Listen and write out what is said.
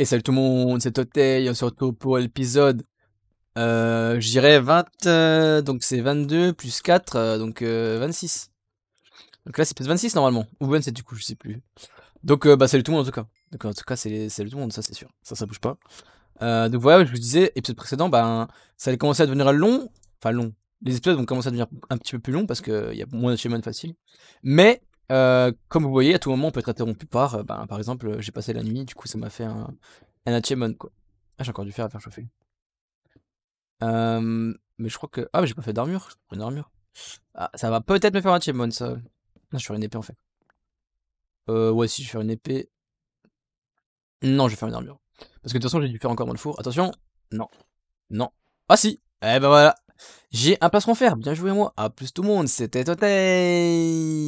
Et salut tout le monde, c'est Totei, on se retrouve pour l'épisode, euh, je dirais 20, euh, donc c'est 22 plus 4, euh, donc 26. Euh, donc là c'est peut-être 26 normalement, ou 27 du coup, je sais plus. Donc bah salut tout le monde en tout cas. Donc en tout cas c'est salut tout le monde, ça c'est sûr, ça ça bouge pas. donc voilà, je vous disais, épisode précédent, ben, ça allait commencer à devenir long, enfin long. Les épisodes vont commencer à devenir un petit peu plus long parce qu'il y a moins de schémas faciles. Mais euh, comme vous voyez, à tout moment, on peut être interrompu par, euh, ben, par exemple, euh, j'ai passé la nuit, du coup, ça m'a fait un, un quoi. Ah, j'ai encore du fer à faire chauffer. mais je crois que... Ah, mais j'ai pas fait d'armure, une armure. Ah, ça va peut-être me faire un achievement, ça. Non, je suis une épée, en fait. Euh, ouais, si, je vais faire une épée. Non, je vais faire une armure. Parce que de toute façon, j'ai du faire encore dans le four. Attention Non. Non. Ah si Eh ben voilà j'ai un placement fer, bien joué moi, à plus tout le monde, c'était Totei